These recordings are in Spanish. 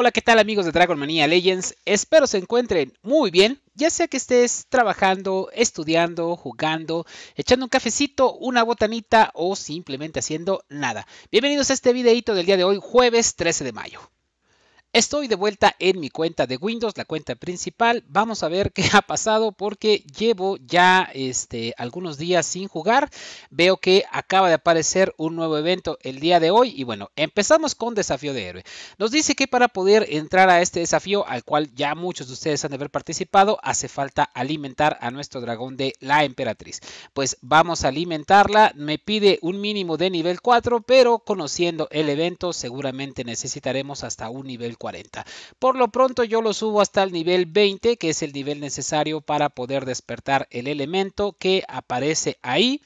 Hola, ¿qué tal amigos de Dragon Manía Legends? Espero se encuentren muy bien, ya sea que estés trabajando, estudiando, jugando, echando un cafecito, una botanita o simplemente haciendo nada. Bienvenidos a este videito del día de hoy, jueves 13 de mayo. Estoy de vuelta en mi cuenta de Windows, la cuenta principal. Vamos a ver qué ha pasado porque llevo ya este, algunos días sin jugar. Veo que acaba de aparecer un nuevo evento el día de hoy. Y bueno, empezamos con Desafío de Héroe. Nos dice que para poder entrar a este desafío, al cual ya muchos de ustedes han de haber participado, hace falta alimentar a nuestro dragón de la Emperatriz. Pues vamos a alimentarla. Me pide un mínimo de nivel 4, pero conociendo el evento seguramente necesitaremos hasta un nivel 40. Por lo pronto yo lo subo hasta el nivel 20, que es el nivel necesario para poder despertar el elemento que aparece ahí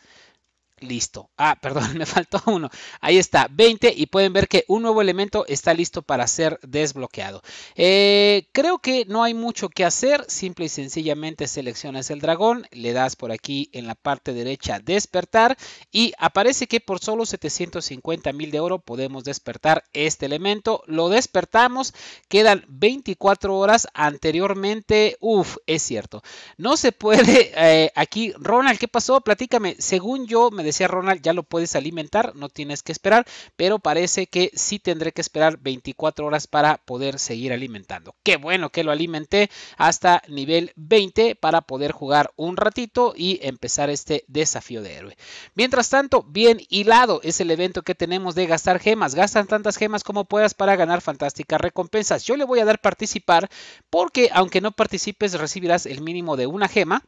listo. Ah, perdón, me faltó uno. Ahí está, 20 y pueden ver que un nuevo elemento está listo para ser desbloqueado. Eh, creo que no hay mucho que hacer, simple y sencillamente seleccionas el dragón, le das por aquí en la parte derecha despertar y aparece que por solo 750 mil de oro podemos despertar este elemento. Lo despertamos, quedan 24 horas anteriormente. Uf, es cierto. No se puede, eh, aquí Ronald, ¿qué pasó? Platícame, según yo me decía Ronald, ya lo puedes alimentar, no tienes que esperar, pero parece que sí tendré que esperar 24 horas para poder seguir alimentando. Qué bueno que lo alimenté hasta nivel 20 para poder jugar un ratito y empezar este desafío de héroe. Mientras tanto, bien hilado es el evento que tenemos de gastar gemas. Gastan tantas gemas como puedas para ganar fantásticas recompensas. Yo le voy a dar participar porque aunque no participes recibirás el mínimo de una gema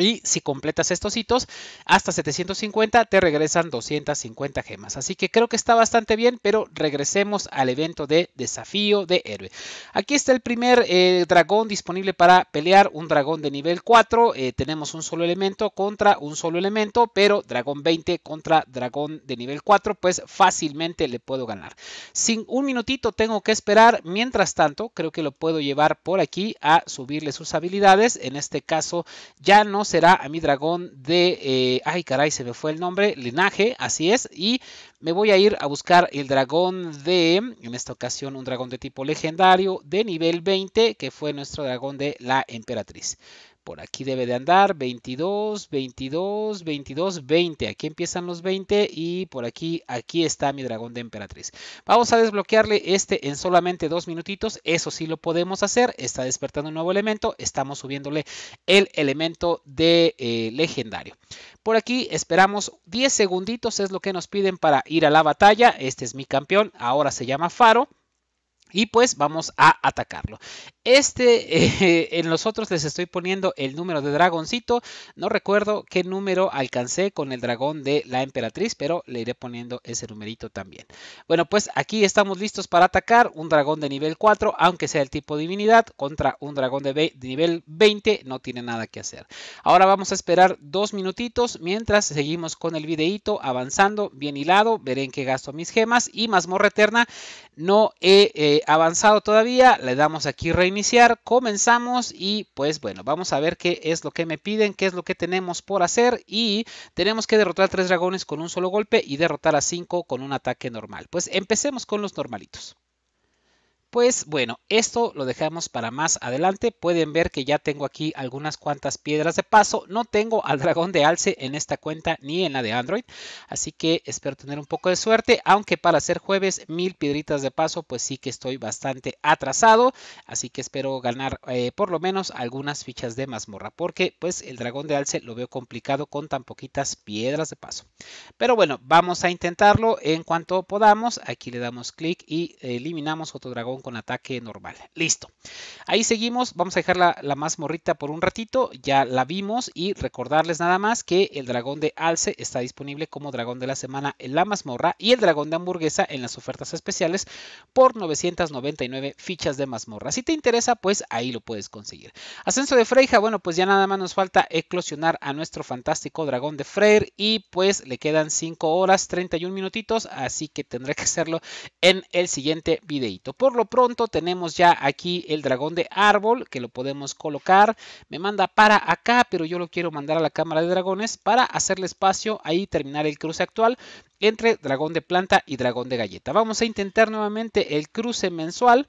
y si completas estos hitos, hasta 750 te regresan 250 gemas. Así que creo que está bastante bien, pero regresemos al evento de desafío de héroe. Aquí está el primer eh, dragón disponible para pelear, un dragón de nivel 4. Eh, tenemos un solo elemento contra un solo elemento, pero dragón 20 contra dragón de nivel 4, pues fácilmente le puedo ganar. Sin un minutito tengo que esperar. Mientras tanto, creo que lo puedo llevar por aquí a subirle sus habilidades. En este caso ya no será a mi dragón de... Eh, ay, caray, se me fue el nombre. Linaje, así es. Y me voy a ir a buscar el dragón de... En esta ocasión un dragón de tipo legendario de nivel 20, que fue nuestro dragón de la emperatriz. Por aquí debe de andar 22, 22, 22, 20. Aquí empiezan los 20 y por aquí, aquí está mi dragón de emperatriz. Vamos a desbloquearle este en solamente dos minutitos. Eso sí lo podemos hacer. Está despertando un nuevo elemento. Estamos subiéndole el elemento de eh, legendario. Por aquí esperamos 10 segunditos. Es lo que nos piden para ir a la batalla. Este es mi campeón. Ahora se llama Faro. Y pues vamos a atacarlo. Este, eh, en los otros les estoy poniendo el número de dragoncito. No recuerdo qué número alcancé con el dragón de la emperatriz, pero le iré poniendo ese numerito también. Bueno, pues aquí estamos listos para atacar un dragón de nivel 4, aunque sea el tipo divinidad, contra un dragón de, nivel 20, no tiene nada que hacer. Ahora vamos a esperar dos minutitos mientras seguimos con el videito avanzando bien hilado. Veré en qué gasto mis gemas y mazmorra eterna. No he... Eh, avanzado todavía, le damos aquí reiniciar, comenzamos y pues bueno, vamos a ver qué es lo que me piden, qué es lo que tenemos por hacer y tenemos que derrotar tres dragones con un solo golpe y derrotar a cinco con un ataque normal. Pues empecemos con los normalitos. Pues bueno, esto lo dejamos para más adelante. Pueden ver que ya tengo aquí algunas cuantas piedras de paso. No tengo al dragón de alce en esta cuenta ni en la de Android. Así que espero tener un poco de suerte. Aunque para ser jueves mil piedritas de paso, pues sí que estoy bastante atrasado. Así que espero ganar eh, por lo menos algunas fichas de mazmorra. Porque pues el dragón de alce lo veo complicado con tan poquitas piedras de paso. Pero bueno, vamos a intentarlo en cuanto podamos. Aquí le damos clic y eliminamos otro dragón con ataque normal. Listo. Ahí seguimos. Vamos a dejar la, mazmorrita por un ratito. Ya la vimos. Y recordarles nada más que el dragón de Alce está disponible como dragón de la semana en la mazmorra. Y el dragón de hamburguesa en las ofertas especiales por 999 fichas de mazmorra. Si te interesa, pues ahí lo puedes conseguir. Ascenso de Freija. Bueno, pues ya nada más nos falta eclosionar a nuestro fantástico dragón de Freyr. Y pues le quedan 5 horas 31 minutitos. Así que tendré que hacerlo en el siguiente videito. Por lo pronto tenemos ya aquí el dragón de árbol que lo podemos colocar. Me manda para acá, pero yo lo quiero mandar a la cámara de dragones para hacerle espacio ahí terminar el cruce actual entre dragón de planta y dragón de galleta. Vamos a intentar nuevamente el cruce mensual.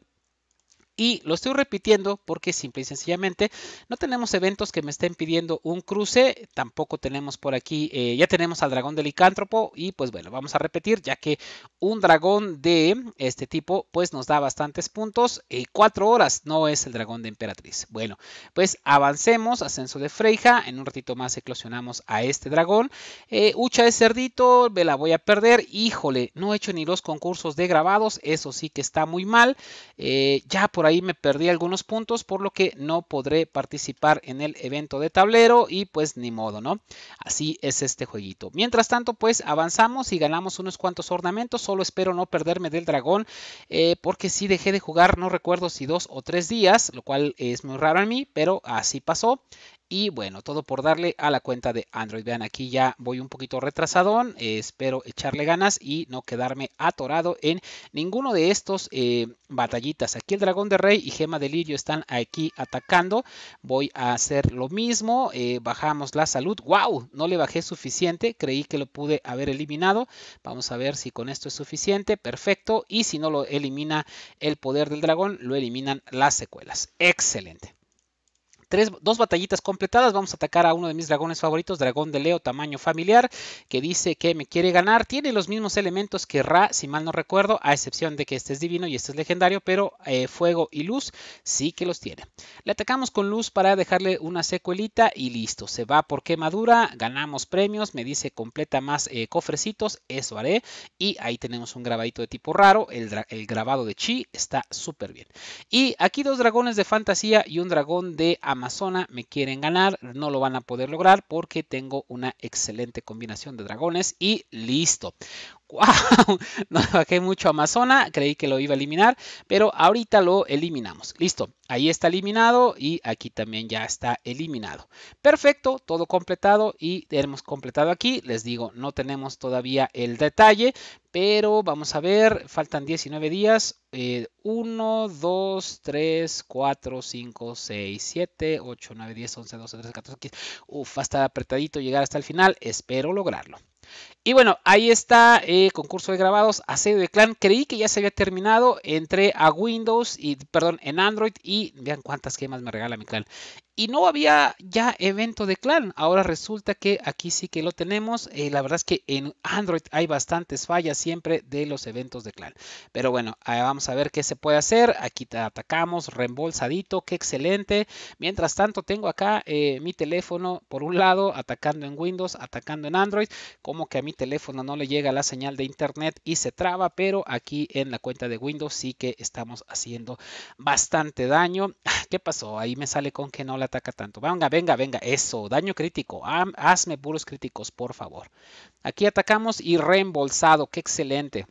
Y lo estoy repitiendo porque simple y sencillamente no tenemos eventos que me estén pidiendo un cruce. Tampoco tenemos por aquí, eh, ya tenemos al dragón de licántropo. Y pues bueno, vamos a repetir ya que un dragón de este tipo pues nos da bastantes puntos. Eh, cuatro horas no es el dragón de emperatriz. Bueno, pues avancemos, ascenso de Freija. En un ratito más eclosionamos a este dragón. Eh, Ucha de cerdito, me la voy a perder. Híjole, no he hecho ni los concursos de grabados. Eso sí que está muy mal. Eh, ya por por ahí me perdí algunos puntos, por lo que no podré participar en el evento de tablero y pues ni modo, ¿no? Así es este jueguito. Mientras tanto, pues avanzamos y ganamos unos cuantos ornamentos, solo espero no perderme del dragón, eh, porque si sí dejé de jugar, no recuerdo si dos o tres días, lo cual es muy raro en mí, pero así pasó. Y bueno, todo por darle a la cuenta de Android. Vean, aquí ya voy un poquito retrasadón. Eh, espero echarle ganas y no quedarme atorado en ninguno de estos eh, batallitas. Aquí el dragón de rey y gema de lirio están aquí atacando. Voy a hacer lo mismo. Eh, bajamos la salud. ¡Wow! No le bajé suficiente. Creí que lo pude haber eliminado. Vamos a ver si con esto es suficiente. Perfecto. Y si no lo elimina el poder del dragón, lo eliminan las secuelas. Excelente dos batallitas completadas. Vamos a atacar a uno de mis dragones favoritos, dragón de Leo, tamaño familiar, que dice que me quiere ganar. Tiene los mismos elementos que Ra, si mal no recuerdo, a excepción de que este es divino y este es legendario, pero eh, fuego y luz sí que los tiene. Le atacamos con luz para dejarle una secuelita y listo. Se va por quemadura, ganamos premios, me dice completa más eh, cofrecitos, eso haré. Y ahí tenemos un grabadito de tipo raro, el, el grabado de chi, está súper bien. Y aquí dos dragones de fantasía y un dragón de amarillo Amazona me quieren ganar, no lo van a poder lograr porque tengo una excelente combinación de dragones y listo. ¡Wow! No bajé mucho a Amazona, creí que lo iba a eliminar, pero ahorita lo eliminamos. Listo, ahí está eliminado y aquí también ya está eliminado. Perfecto, todo completado y hemos completado aquí. Les digo, no tenemos todavía el detalle, pero vamos a ver, faltan 19 días. 1, 2, 3, 4, 5, 6, 7, 8, 9, 10, 11, 12, 13, 14, 15. Uf, va apretadito llegar hasta el final. Espero lograrlo. Y bueno, ahí está el eh, concurso de grabados, asedio de clan. Creí que ya se había terminado. Entré a Windows y, perdón, en Android y vean cuántas gemas me regala mi clan. Y no había ya evento de clan. Ahora resulta que aquí sí que lo tenemos. Eh, la verdad es que en Android hay bastantes fallas siempre de los eventos de clan. Pero bueno, vamos a ver qué se puede hacer. Aquí te atacamos reembolsadito. Qué excelente. Mientras tanto, tengo acá eh, mi teléfono por un lado atacando en Windows, atacando en Android. Como que a mi teléfono no le llega la señal de internet y se traba. Pero aquí en la cuenta de Windows sí que estamos haciendo bastante daño. Ah, ¿Qué pasó? Ahí me sale con que no ataca tanto. Venga, venga, venga. Eso, daño crítico. Hazme puros críticos, por favor. Aquí atacamos y reembolsado. Qué excelente.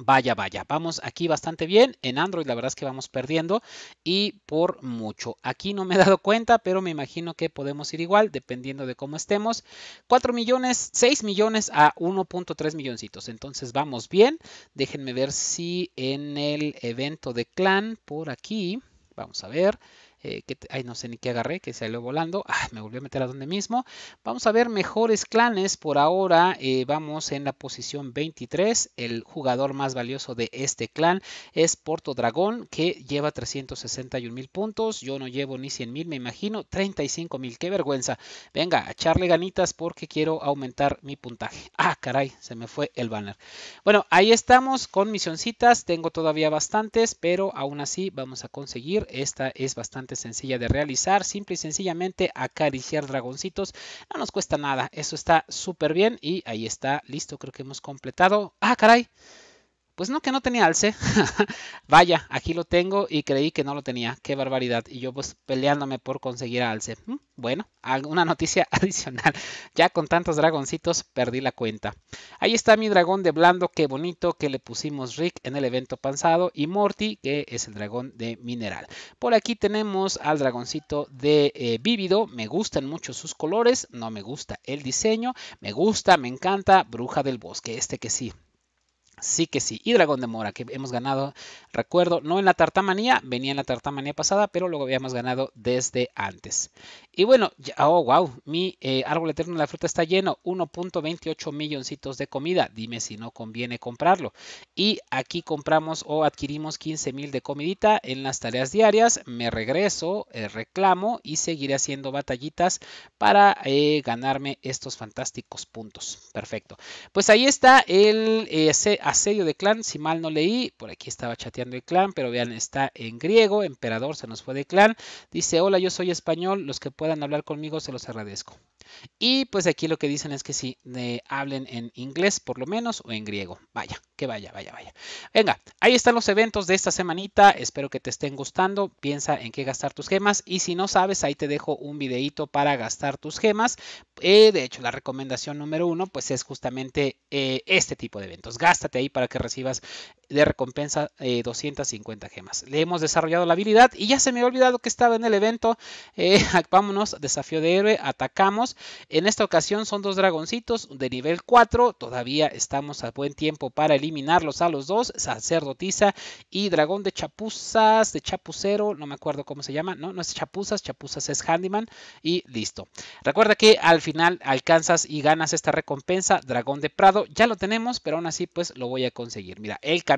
Vaya, vaya, vamos aquí bastante bien. En Android la verdad es que vamos perdiendo y por mucho. Aquí no me he dado cuenta, pero me imagino que podemos ir igual dependiendo de cómo estemos. 4 millones, 6 millones a 1.3 milloncitos. Entonces vamos bien. Déjenme ver si en el evento de clan por aquí, vamos a ver. Eh, que, ay, no sé ni qué agarré, que salió volando. Ah, me volvió a meter a donde mismo. Vamos a ver mejores clanes. Por ahora eh, vamos en la posición 23. El jugador más valioso de este clan es Porto Dragón, que lleva 361 mil puntos. Yo no llevo ni 100 mil, me imagino. 35 mil, qué vergüenza. Venga, a echarle ganitas porque quiero aumentar mi puntaje. Ah, caray, se me fue el banner. Bueno, ahí estamos con misioncitas. Tengo todavía bastantes, pero aún así vamos a conseguir. Esta es bastante sencilla de realizar. Simple y sencillamente acariciar dragoncitos. No nos cuesta nada. Eso está súper bien. Y ahí está. Listo. Creo que hemos completado. Ah, caray. Pues no, que no tenía alce. Vaya, aquí lo tengo y creí que no lo tenía. Qué barbaridad. Y yo pues peleándome por conseguir alce. Mm, bueno, una noticia adicional. Ya con tantos dragoncitos perdí la cuenta. Ahí está mi dragón de blando. Qué bonito que le pusimos Rick en el evento pasado. Y Morty, que es el dragón de mineral. Por aquí tenemos al dragoncito de eh, vívido. Me gustan mucho sus colores. No me gusta el diseño. Me gusta, me encanta. Bruja del bosque. Este que sí, Sí que sí. Y Dragón de Mora, que hemos ganado, recuerdo, no en la tartamanía, venía en la tartamanía pasada, pero luego habíamos ganado desde antes. Y bueno, oh wow, mi eh, árbol eterno de la fruta está lleno, 1.28 milloncitos de comida. Dime si no conviene comprarlo. Y aquí compramos o adquirimos 15 mil de comidita en las tareas diarias. Me regreso, eh, reclamo y seguiré haciendo batallitas para eh, ganarme estos fantásticos puntos. Perfecto. Pues ahí está el asedio de clan, si mal no leí, por aquí estaba chateando el clan, pero vean, está en griego, emperador se nos fue de clan. Dice, hola, yo soy español, los que puedan hablar conmigo se los agradezco. Y pues aquí lo que dicen es que si hablen en inglés por lo menos o en griego. Vaya, que vaya, vaya, vaya. Venga, ahí están los eventos de esta semanita. Espero que te estén gustando. Piensa en qué gastar tus gemas. Y si no sabes, ahí te dejo un videito para gastar tus gemas. Eh, de hecho, la recomendación número uno, pues es justamente eh, este tipo de eventos. Gástate ahí para que recibas de recompensa 250 eh, gemas. Le hemos desarrollado la habilidad y ya se me había olvidado que estaba en el evento. Eh, vámonos, desafío de héroe, atacamos. En esta ocasión son dos dragoncitos de nivel 4. Todavía estamos a buen tiempo para eliminarlos a los dos. Sacerdotisa y dragón de chapuzas, de chapucero, no me acuerdo cómo se llama. No, no es chapuzas, chapuzas es handyman y listo. Recuerda que al final alcanzas y ganas esta recompensa, dragón de prado. Ya lo tenemos, pero aún así pues lo voy a conseguir. Mira, el camino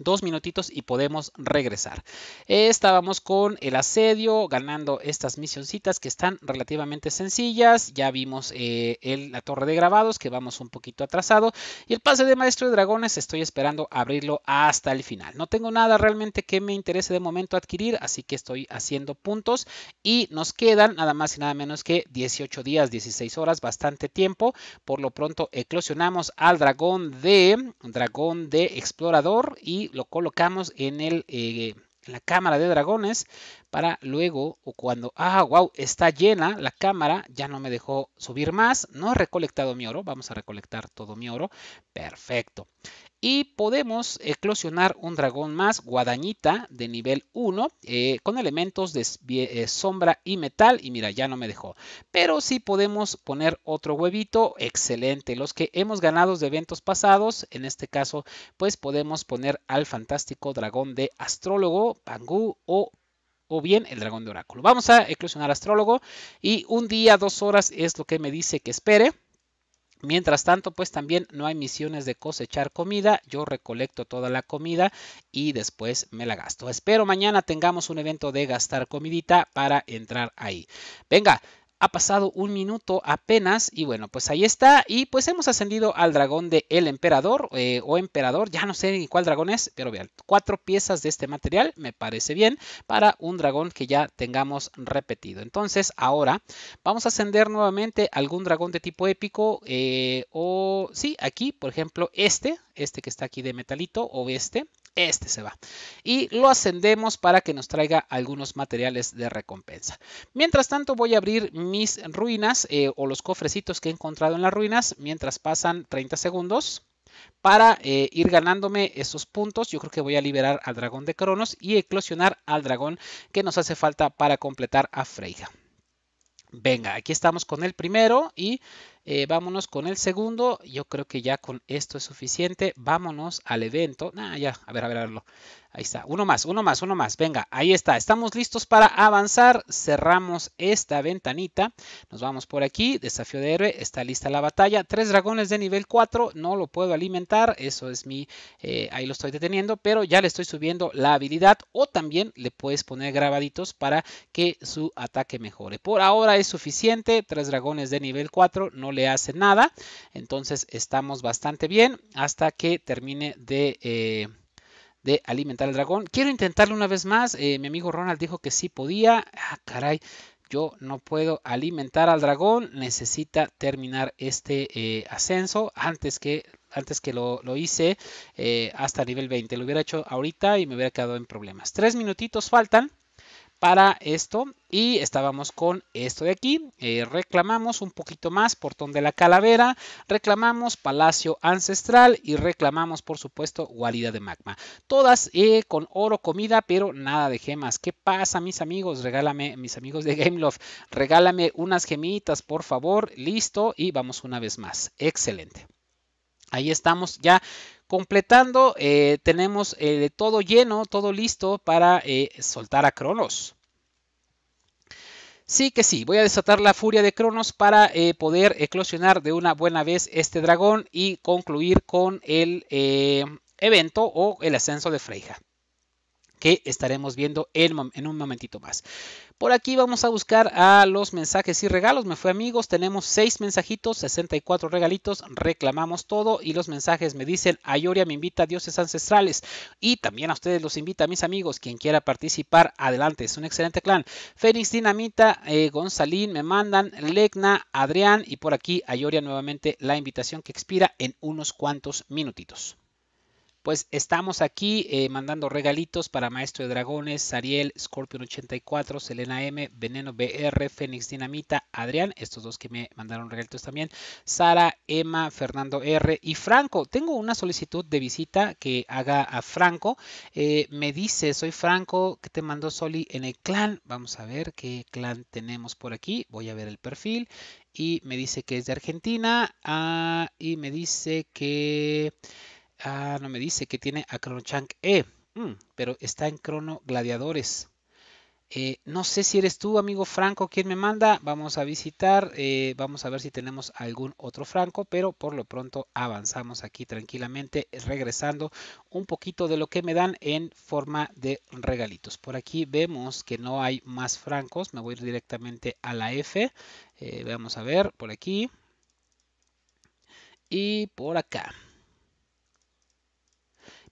dos minutitos y podemos regresar. estábamos con el asedio, ganando estas misioncitas que están relativamente sencillas. Ya vimos eh, la torre de grabados, que vamos un poquito atrasado. Y el pase de maestro de dragones, estoy esperando abrirlo hasta el final. No tengo nada realmente que me interese de momento adquirir, así que estoy haciendo puntos. Y nos quedan nada más y nada menos que 18 días, 16 horas, bastante tiempo. Por lo pronto eclosionamos al dragón de, dragón de explorador y lo colocamos en, el, eh, la cámara de dragones para luego o cuando, ah, wow, está llena la cámara, ya no me dejó subir más, no he recolectado mi oro, vamos a recolectar todo mi oro, perfecto. Y podemos eclosionar un dragón más, guadañita, de nivel 1, eh, con elementos de eh, sombra y metal. Y mira, ya no me dejó. Pero sí podemos poner otro huevito. Excelente. Los que hemos ganado de eventos pasados, en este caso, pues podemos poner al fantástico dragón de astrólogo, Pangú o o bien el dragón de oráculo. Vamos a eclosionar astrólogo y un día, dos horas es lo que me dice que espere. Mientras tanto, pues también no hay misiones de cosechar comida. Yo recolecto toda la comida y después me la gasto. Espero mañana tengamos un evento de gastar comidita para entrar ahí. Venga, ha pasado un minuto apenas y bueno, pues ahí está. Y pues hemos ascendido al dragón de El Emperador eh, o Emperador, ya no sé ni cuál dragón es, pero vean, cuatro piezas de este material me parece bien para un dragón que ya tengamos repetido. Entonces ahora vamos a ascender nuevamente algún dragón de tipo épico eh, o sí, aquí por ejemplo este, este que está aquí de metalito o este. Este se va. Y lo ascendemos para que nos traiga algunos materiales de recompensa. Mientras tanto voy a abrir mis ruinas eh, o los cofrecitos que he encontrado en las ruinas mientras pasan 30 segundos para eh, ir ganándome esos puntos. Yo creo que voy a liberar al dragón de Cronos y eclosionar al dragón que nos hace falta para completar a Freya. Venga, aquí estamos con el primero y eh, vámonos con el segundo. Yo creo que ya con esto es suficiente. Vámonos al evento. ya, a ver, a ver, a verlo. Ahí está. Uno más, uno más, uno más. Venga, ahí está. Estamos listos para avanzar. Cerramos esta ventanita. Nos vamos por aquí. Desafío de héroe. Está lista la batalla. Tres dragones de nivel 4. No lo puedo alimentar. Eso es mi... Eh, ahí lo estoy deteniendo. Pero ya le estoy subiendo la habilidad. O también le puedes poner grabaditos para que su ataque mejore. Por ahora es suficiente. Tres dragones de nivel 4. No le hace nada. Entonces estamos bastante bien hasta que termine de... Eh, alimentar al dragón. Quiero intentarlo una vez más. Eh, mi amigo Ronald dijo que sí podía. Ah, caray. Yo no puedo alimentar al dragón. Necesita terminar este eh, ascenso antes que, antes que lo, hice hasta nivel 20. Lo hubiera hecho ahorita y me hubiera quedado en problemas. Tres minutitos faltan para esto y estábamos con esto de aquí. Eh, reclamamos un poquito más Portón de la Calavera, reclamamos Palacio Ancestral y reclamamos por supuesto Guarida de Magma. Todas eh, con oro, comida, pero nada de gemas. ¿Qué pasa mis amigos? Regálame, mis amigos de game love regálame unas gemitas por favor. Listo y vamos una vez más. Excelente. Ahí estamos ya Completando, eh, tenemos eh, todo lleno, todo listo para eh, soltar a Cronos. Sí que sí, voy a desatar la furia de Cronos para poder eclosionar de una buena vez este dragón y concluir con el evento o el ascenso de Freja que estaremos viendo en, en, un momentito más. Por aquí vamos a buscar a los mensajes y regalos. Me fue amigos, tenemos seis mensajitos, 64 regalitos, reclamamos todo y los mensajes me dicen, Ayoria me invita a dioses ancestrales y también a ustedes los invita a mis amigos, quien quiera participar, adelante, es un excelente clan. Fénix Dinamita, eh, Gonzalín me mandan, Legna, Adrián y por aquí Ayoria nuevamente la invitación que expira en unos cuantos minutitos pues estamos aquí eh, mandando regalitos para Maestro de Dragones, Ariel, Scorpion 84, Selena M, Veneno BR, Fénix Dinamita, Adrián, estos dos que me mandaron regalitos también, Sara, Emma, Fernando R y Franco. Tengo una solicitud de visita que haga a Franco. Eh, me dice, soy Franco, que te mandó Soli en el clan. Vamos a ver qué clan tenemos por aquí. Voy a ver el perfil y me dice que es de Argentina ah, y me dice que... Ah, no me dice que tiene a Chrono E, mm, pero está en Chrono Gladiadores. Eh, no sé si eres tú, amigo Franco, quien me manda. Vamos a visitar, eh, vamos a ver si tenemos algún otro Franco, pero por lo pronto avanzamos aquí tranquilamente, regresando un poquito de lo que me dan en forma de regalitos. Por aquí vemos que no hay más Francos, me voy directamente a la F. Eh, vamos a ver por aquí y por acá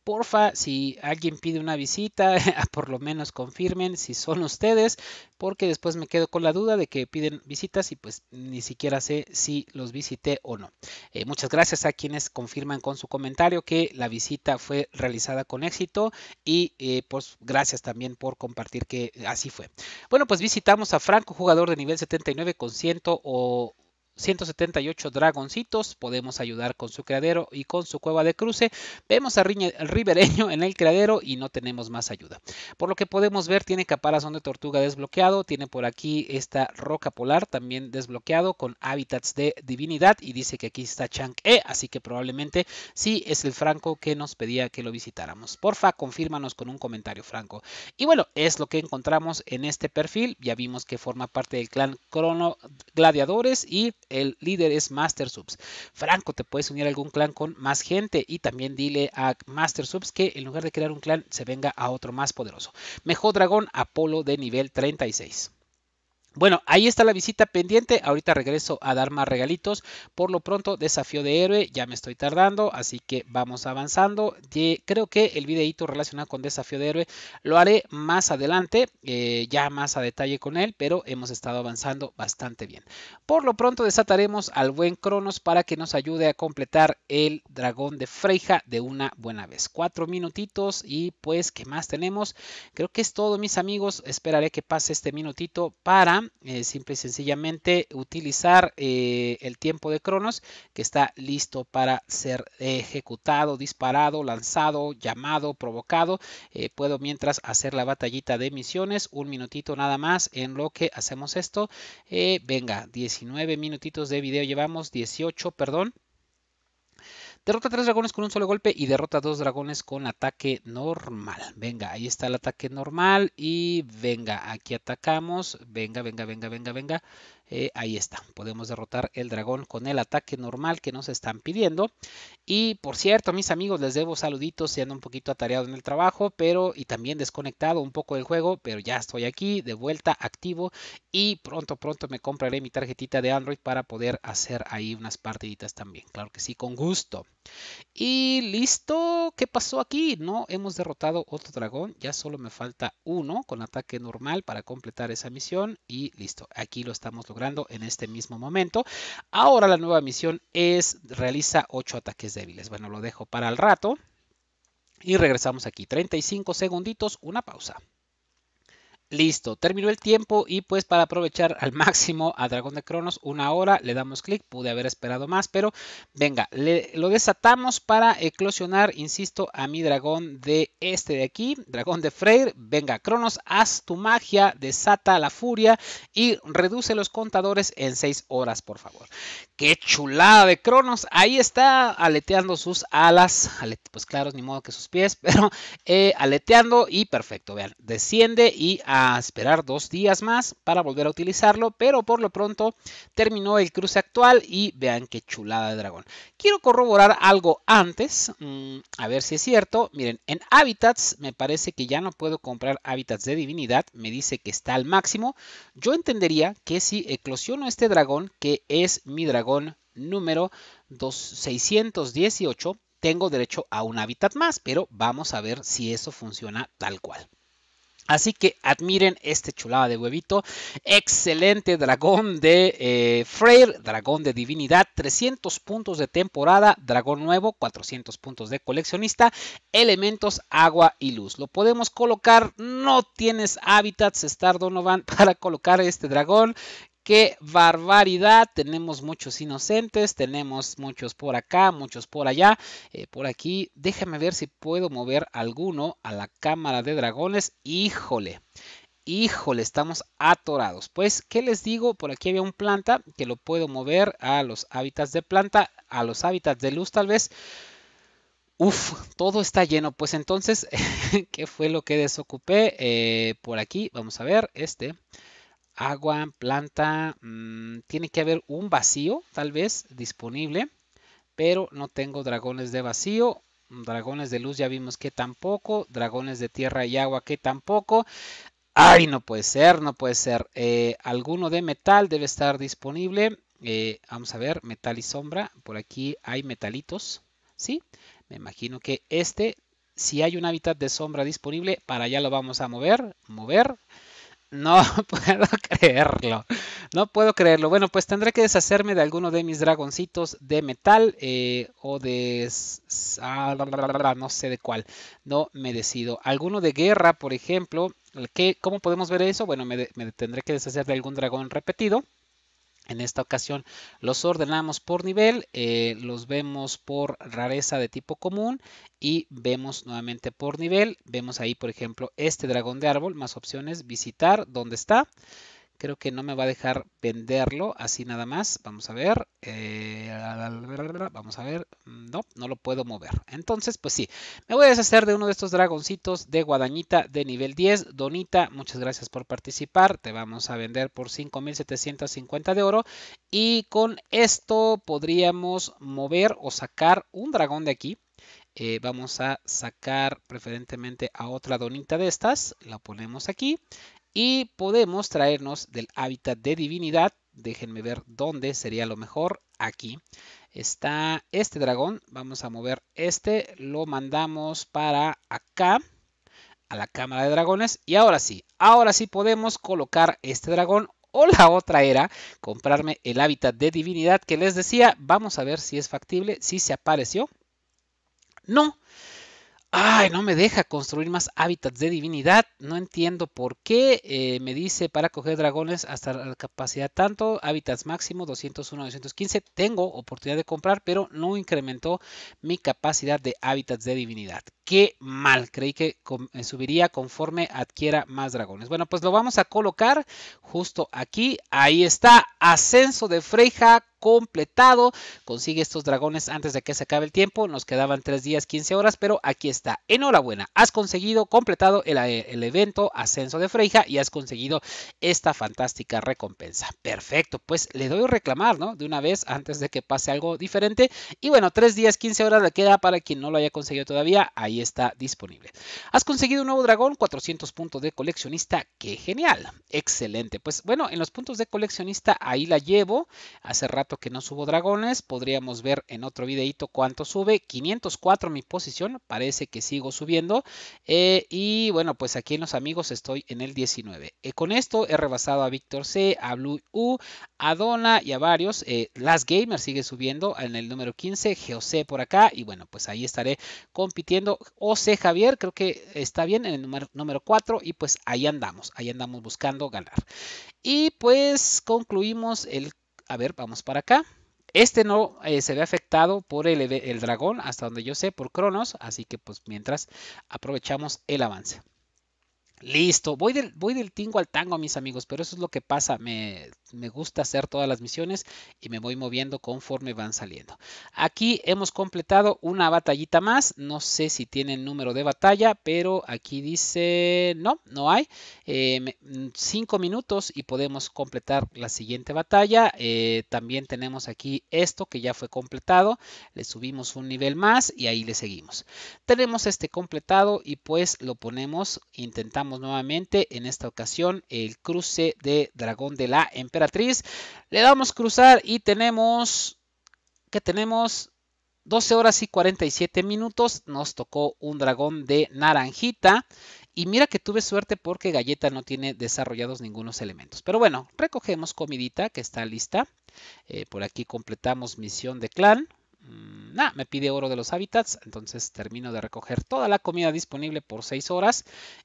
porfa, si alguien pide una visita, ah, por lo menos confirmen si son ustedes, porque después me quedo con la duda de que piden visitas y pues ni siquiera sé si los visité o no. Eh, muchas gracias a quienes confirman con su comentario que la visita fue realizada con éxito y eh, pues gracias también por compartir que así fue. Bueno, pues visitamos a Franco, jugador de nivel 79 con 100 o 178 dragoncitos. Podemos ayudar con su creadero y con su cueva de cruce. Vemos a Riñe, ribereño en el creadero y no tenemos más ayuda. Por lo que podemos ver, tiene caparazón de tortuga desbloqueado. Tiene por aquí esta roca polar también desbloqueado con hábitats de divinidad. Y dice que aquí está Chang-E, así que probablemente sí es el Franco que nos pedía que lo visitáramos. Porfa, confírmanos con un comentario, Franco. Y bueno, es lo que encontramos en este perfil. Ya vimos que forma parte del clan Crono Gladiadores y el líder es Master Subs. Franco, te puedes unir a algún clan con más gente y también dile a Master Subs que en lugar de crear un clan se venga a otro más poderoso. Mejor dragón Apolo de nivel 36. Bueno, ahí está la visita pendiente. Ahorita regreso a dar más regalitos. Por lo pronto, desafío de héroe. Ya me estoy tardando, así que vamos avanzando. Creo que el videito relacionado con desafío de héroe lo haré más adelante, eh, ya más a detalle con él, pero hemos estado avanzando bastante bien. Por lo pronto, desataremos al buen Cronos para que nos ayude a completar el dragón de freja de una buena vez. Cuatro minutitos y pues, ¿qué más tenemos? Creo que es todo, mis amigos. Esperaré que pase este minutito para eh, simple y sencillamente utilizar eh, el tiempo de Cronos que está listo para ser ejecutado, disparado, lanzado, llamado, provocado. Eh, puedo mientras hacer la batallita de misiones, un minutito nada más en lo que hacemos esto. venga, 19 minutitos de video llevamos, 18, perdón. Derrota tres dragones con un solo golpe y derrota dos dragones con ataque normal. Venga, ahí está el ataque normal y venga, aquí atacamos. Venga, venga, venga, venga, venga. Eh, ahí está. Podemos derrotar el dragón con el ataque normal que nos están pidiendo. Y por cierto, mis amigos, les debo saluditos. siendo un poquito atareado en el trabajo, pero y también desconectado un poco del juego, pero ya estoy aquí de vuelta activo y pronto, pronto me compraré mi tarjetita de Android para poder hacer ahí unas partiditas también. Claro que sí, con gusto. Y listo, ¿qué pasó aquí? No hemos derrotado otro dragón, ya solo me falta uno con ataque normal para completar esa misión y listo, aquí lo estamos logrando en este mismo momento. Ahora la nueva misión es realiza 8 ataques débiles. Bueno, lo dejo para el rato. Y regresamos aquí. 35 segunditos, una pausa. Listo, terminó el tiempo y pues para aprovechar al máximo a Dragón de Cronos, una hora, le damos clic, pude haber esperado más, pero venga, lo desatamos para eclosionar, insisto, a mi dragón de este de aquí, dragón de Freyr, venga, Cronos, haz tu magia, desata la furia y reduce los contadores en 6 horas, por favor. Qué chulada de Cronos. Ahí está aleteando sus alas. Pues claro, ni modo que sus pies, pero eh, aleteando y perfecto. Vean, desciende y a esperar dos días más para volver a utilizarlo. Pero por lo pronto terminó el cruce actual y vean qué chulada de dragón. Quiero corroborar algo antes. Mm, a ver si es cierto. Miren, en hábitats me parece que ya no puedo comprar hábitats de divinidad. Me dice que está al máximo. Yo entendería que si eclosiono este dragón, que es mi dragón dragón número 618, tengo derecho a un hábitat más, pero vamos a ver si eso funciona tal cual. Así que admiren este chulada de huevito. Excelente dragón de eh, dragón de divinidad, 300 puntos de temporada, dragón nuevo, 400 puntos de coleccionista, elementos agua y luz. Lo podemos colocar, no tienes hábitats, Star Donovan, para colocar este dragón qué barbaridad. Tenemos muchos inocentes, tenemos muchos por acá, muchos por allá, eh, por aquí. Déjame ver si puedo mover alguno a la cámara de dragones. Híjole. Híjole, estamos atorados. Pues, ¿qué les digo? Por aquí había un planta que lo puedo mover a los hábitats de planta, a los hábitats de luz tal vez. Uf, todo está lleno. Pues entonces, ¿qué fue lo que desocupé? Eh, por aquí, vamos a ver, este agua, planta, mm, tiene que haber un vacío tal vez disponible, pero no tengo dragones de vacío, mm, dragones de luz ya vimos que tampoco, dragones de tierra y agua que tampoco. Ay, no puede ser, no puede ser. Eh, alguno de metal debe estar disponible. Eh, vamos a ver, metal y sombra. Por aquí hay metalitos, ¿sí? Me imagino que este, si hay un hábitat de sombra disponible, para allá lo vamos a mover, mover. No puedo creerlo. No puedo creerlo. Bueno, pues tendré que deshacerme de alguno de mis dragoncitos de metal eh, o de... Ah, no sé de cuál. No me decido. Alguno de guerra, por ejemplo. ¿Cómo podemos ver eso? Bueno, me, me tendré que deshacer de algún dragón repetido. En esta ocasión los ordenamos por nivel, eh, los vemos por rareza de tipo común y vemos nuevamente por nivel. Vemos ahí, por ejemplo, este dragón de árbol, más opciones, visitar, ¿dónde está? Creo que no me va a dejar venderlo así nada más. Vamos a ver. Eh, vamos a ver. Mm, no, no lo puedo mover. Entonces, pues sí. Me voy a deshacer de uno de estos dragoncitos de guadañita de nivel 10. Donita, muchas gracias por participar. Te vamos a vender por 5.750 de oro. Y con esto podríamos mover o sacar un dragón de aquí. Eh, vamos a sacar preferentemente a otra donita de estas, la ponemos aquí y podemos traernos del hábitat de divinidad. Déjenme ver dónde sería lo mejor. Aquí está este dragón. Vamos a mover este. Lo mandamos para acá a la cámara de dragones. Y ahora sí, ahora sí podemos colocar este dragón o la otra era comprarme el hábitat de divinidad que les decía. Vamos a ver si es factible, si se apareció. No, Ay, no me deja construir más hábitats de divinidad. No entiendo por qué. Eh, me dice para coger dragones hasta la capacidad tanto. Hábitats máximo 201, 215. Tengo oportunidad de comprar, pero no incrementó mi capacidad de hábitats de divinidad. Qué mal. Creí que eh, subiría conforme adquiera más dragones. Bueno, pues lo vamos a colocar justo aquí. Ahí está. Ascenso de Freija completado. Consigue estos dragones antes de que se acabe el tiempo. Nos quedaban 3 días, 15 horas, pero aquí está. Enhorabuena, has conseguido completado eh, el, evento Ascenso de Freija y has conseguido esta fantástica recompensa. Perfecto, pues le doy reclamar, ¿no? De una vez antes de que pase algo diferente. Y bueno, 3 días, 15 horas le queda para quien no lo haya conseguido todavía. Ahí está disponible. Has conseguido un nuevo dragón, 400 puntos de coleccionista. ¡Qué genial! Excelente. Pues bueno, en los puntos de coleccionista ahí la llevo. Hace rato que no subo dragones. Podríamos ver en otro videito cuánto sube. 504 mi posición. Parece que sigo subiendo. Eh, y bueno, pues aquí en los amigos estoy en el 19. Eh, con esto he rebasado a Víctor C, a Blue U, a Donna y a varios. Eh, Last Gamer sigue subiendo en el número 15. GOC por acá. Y bueno, pues ahí estaré compitiendo. OC Javier creo que está bien en el número, número 4. Y pues ahí andamos. Ahí andamos buscando ganar. Y pues concluimos el a ver, vamos para acá. Este no eh, se ve afectado por el, dragón, hasta donde yo sé, por Cronos. Así que pues mientras aprovechamos el avance. Listo, voy del, voy del tingo al tango, mis amigos, pero eso es lo que pasa. Me, me gusta hacer todas las misiones y me voy moviendo conforme van saliendo. Aquí hemos completado una batallita más. No sé si tienen número de batalla, pero aquí dice no, no hay. 5 eh, minutos y podemos completar la siguiente batalla. Eh, también tenemos aquí esto que ya fue completado. Le subimos un nivel más y ahí le seguimos. Tenemos este completado y pues lo ponemos, intentamos nuevamente en esta ocasión el cruce de dragón de la emperatriz le damos cruzar y tenemos que tenemos 12 horas y 47 minutos. Nos tocó un dragón de naranjita. Y mira que tuve suerte porque Galleta no tiene desarrollados ningunos elementos. Pero bueno, recogemos comidita que está lista. Eh, por aquí completamos misión de clan. Mm, me pide oro de los hábitats, entonces termino de recoger toda la comida disponible por 6 horas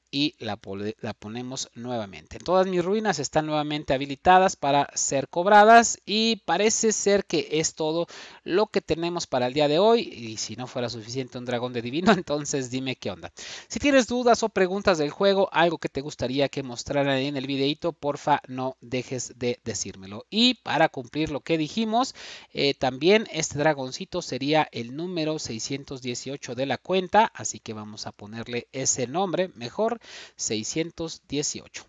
y la, ponemos nuevamente. Todas mis ruinas están nuevamente habilitadas para ser cobradas y parece ser que es todo lo que tenemos para el día de hoy y si no fuera suficiente un dragón de divino, entonces dime qué onda. Si tienes dudas o preguntas del juego, algo que te gustaría que mostrara en el videito, porfa no dejes de decírmelo. Y para cumplir lo que dijimos, eh, también este dragoncito sería el número 618 de la cuenta, así que vamos a ponerle ese nombre, mejor 618.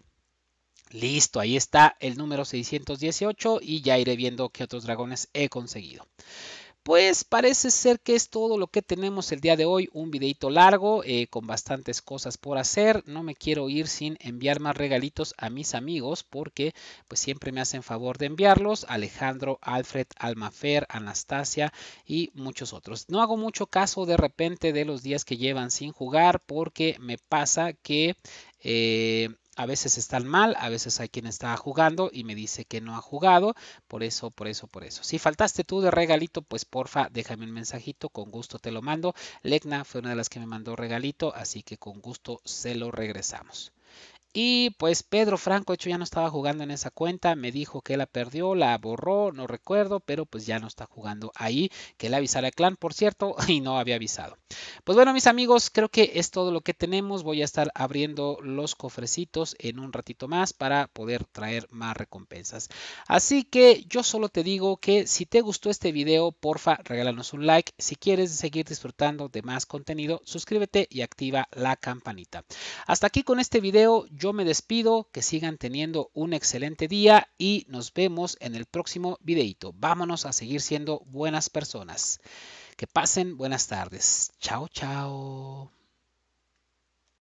Listo, ahí está el número 618 y ya iré viendo qué otros dragones he conseguido pues parece ser que es todo lo que tenemos el día de hoy. Un videito largo eh, con bastantes cosas por hacer. No me quiero ir sin enviar más regalitos a mis amigos porque pues siempre me hacen favor de enviarlos. Alejandro, Alfred, Almafer, Anastasia y muchos otros. No hago mucho caso de repente de los días que llevan sin jugar porque me pasa que... Eh, a veces están mal, a veces hay quien está jugando y me dice que no ha jugado, por eso, por eso, por eso. Si faltaste tú de regalito, pues porfa, déjame un mensajito, con gusto te lo mando. Legna fue una de las que me mandó regalito, así que con gusto se lo regresamos. Y pues Pedro Franco, de hecho, ya no estaba jugando en esa cuenta. Me dijo que la perdió, la borró, no recuerdo, pero pues ya no está jugando ahí. Que le avisara el clan, por cierto, y no había avisado. Pues bueno, mis amigos, creo que es todo lo que tenemos. Voy a estar abriendo los cofrecitos en un ratito más para poder traer más recompensas. Así que yo solo te digo que si te gustó este video, porfa, regálanos un like. Si quieres seguir disfrutando de más contenido, suscríbete y activa la campanita. Hasta aquí con este video. Yo me despido, que sigan teniendo un excelente día y nos vemos en el próximo videito. Vámonos a seguir siendo buenas personas. Que pasen buenas tardes. Chao, chao.